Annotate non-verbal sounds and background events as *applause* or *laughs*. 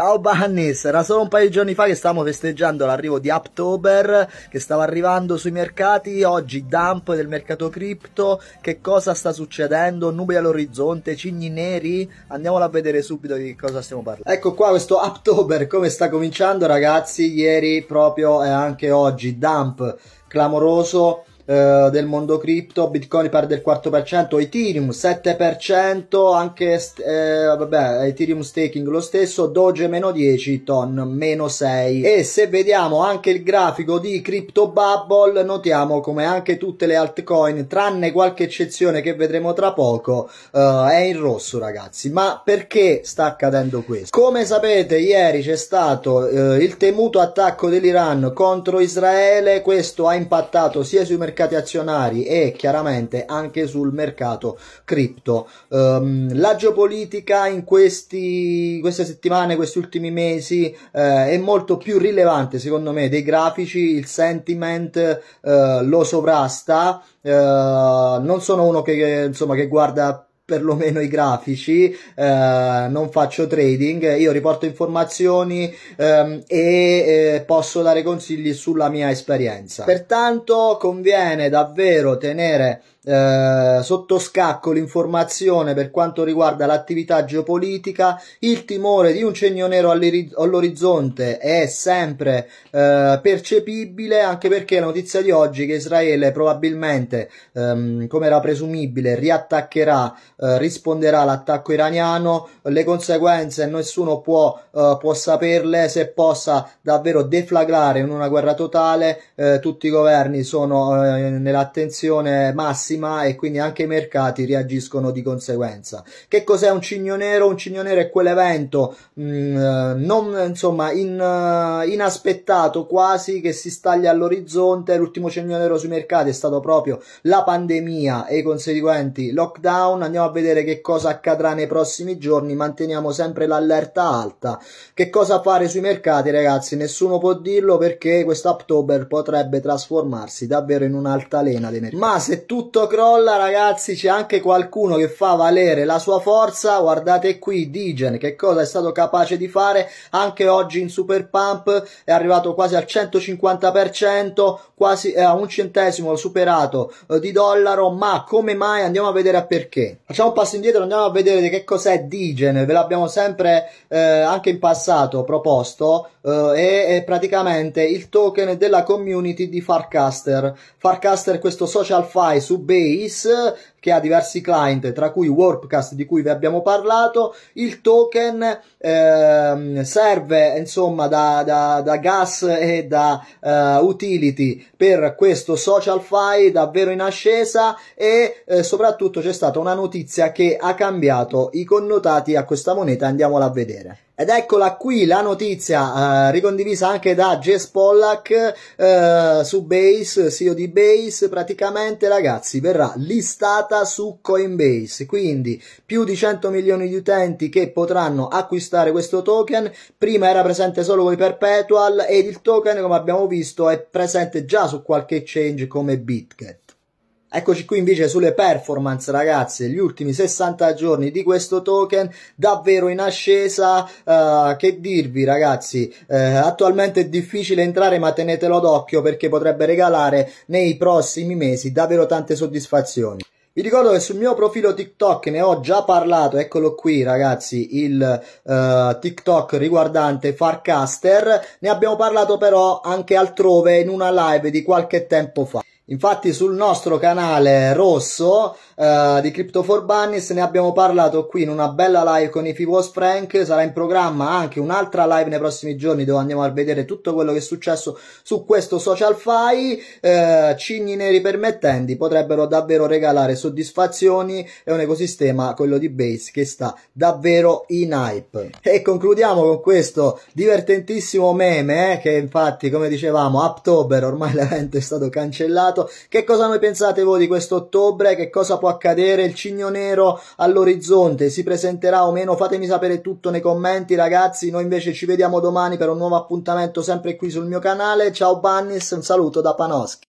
Ciao Bannis, era solo un paio di giorni fa che stavamo festeggiando l'arrivo di Aptober che stava arrivando sui mercati, oggi dump del mercato cripto, che cosa sta succedendo, nubi all'orizzonte, cigni neri, andiamola a vedere subito di cosa stiamo parlando. Ecco qua questo Aptober come sta cominciando ragazzi, ieri proprio e anche oggi dump clamoroso eh, del mondo cripto, Bitcoin perde il 4%, Ethereum 7%, anche eh, vabbè, Ethereum staking lo stesso, Doge meno 10, Ton meno 6. E se vediamo anche il grafico di Crypto Bubble, notiamo come anche tutte le altcoin, tranne qualche eccezione che vedremo tra poco, eh, è in rosso ragazzi. Ma perché sta accadendo questo? Come sapete ieri c'è stato eh, il temuto attacco dell'Iran contro Israele, questo ha impattato sia sui mercati mercati azionari e chiaramente anche sul mercato cripto. Um, la geopolitica in questi, queste settimane, questi ultimi mesi eh, è molto più rilevante secondo me dei grafici, il sentiment eh, lo sovrasta, eh, non sono uno che, che, insomma, che guarda perlomeno i grafici, eh, non faccio trading, io riporto informazioni ehm, e eh, posso dare consigli sulla mia esperienza. Pertanto conviene davvero tenere eh, sotto scacco l'informazione per quanto riguarda l'attività geopolitica, il timore di un cegno nero all'orizzonte è sempre eh, percepibile, anche perché la notizia di oggi che Israele probabilmente, ehm, come era presumibile, riattaccherà, eh, risponderà all'attacco iraniano, le conseguenze nessuno può, eh, può saperle, se possa davvero deflagrare in una guerra totale, eh, tutti i governi sono nell'attenzione massima altissima e quindi anche i mercati reagiscono di conseguenza. Che cos'è un cigno nero? Un cigno nero è quell'evento mm, non, insomma, in, uh, inaspettato quasi che si staglia all'orizzonte. L'ultimo cigno nero sui mercati è stato proprio la pandemia e i conseguenti lockdown. Andiamo a vedere che cosa accadrà nei prossimi giorni. Manteniamo sempre l'allerta alta. Che cosa fare sui mercati, ragazzi? Nessuno può dirlo perché questo October potrebbe trasformarsi davvero in un'altalena dei mercati. Ma se tutto tutto crolla ragazzi, c'è anche qualcuno che fa valere la sua forza, guardate qui Digen che cosa è stato capace di fare anche oggi in Super Pump, è arrivato quasi al 150%, quasi eh, a un centesimo superato eh, di dollaro, ma come mai andiamo a vedere a perché. Facciamo un passo indietro, andiamo a vedere che cos'è Digen, ve l'abbiamo sempre eh, anche in passato proposto, eh, è praticamente il token della community di Farcaster. Farcaster questo social file su beissa che ha diversi client, tra cui Warpcast di cui vi abbiamo parlato. Il token eh, serve insomma da, da, da, gas e da uh, utility per questo social file davvero in ascesa e eh, soprattutto c'è stata una notizia che ha cambiato i connotati a questa moneta, andiamola a vedere. Ed eccola qui la notizia eh, ricondivisa anche da Jess Pollack eh, su Base, CEO di Base, praticamente ragazzi verrà listata basata su Coinbase, quindi più di 100 milioni di utenti che potranno acquistare questo token, prima era presente solo con i perpetual ed il token come abbiamo visto è presente già su qualche exchange come BitGet. Eccoci qui invece sulle performance ragazzi, gli ultimi 60 giorni di questo token davvero in ascesa, uh, che dirvi ragazzi, uh, attualmente è difficile entrare ma tenetelo d'occhio perché potrebbe regalare nei prossimi mesi davvero tante soddisfazioni. Vi ricordo che sul mio profilo TikTok ne ho già parlato, eccolo qui ragazzi, il uh, TikTok riguardante Farcaster, ne abbiamo parlato però anche altrove in una live di qualche tempo fa. Infatti sul nostro canale rosso eh, di Crypto 4 Bunnies ne abbiamo parlato qui in una bella live con i Fibos Frank, sarà in programma anche un'altra live nei prossimi giorni dove andiamo a vedere tutto quello che è successo su questo social file, eh, cigni neri permettenti potrebbero davvero regalare soddisfazioni e un ecosistema, quello di Base, che sta davvero in hype. E concludiamo con questo divertentissimo meme eh, che infatti come dicevamo a October ormai *laughs* l'evento è stato cancellato campionato. Che cosa ne pensate voi di questo ottobre? Che cosa può accadere? Il cigno nero all'orizzonte si presenterà o meno? Fatemi sapere tutto nei commenti, ragazzi. Noi invece ci vediamo domani per un nuovo appuntamento sempre qui sul mio canale. Ciao Bannis, un saluto da Panoschi.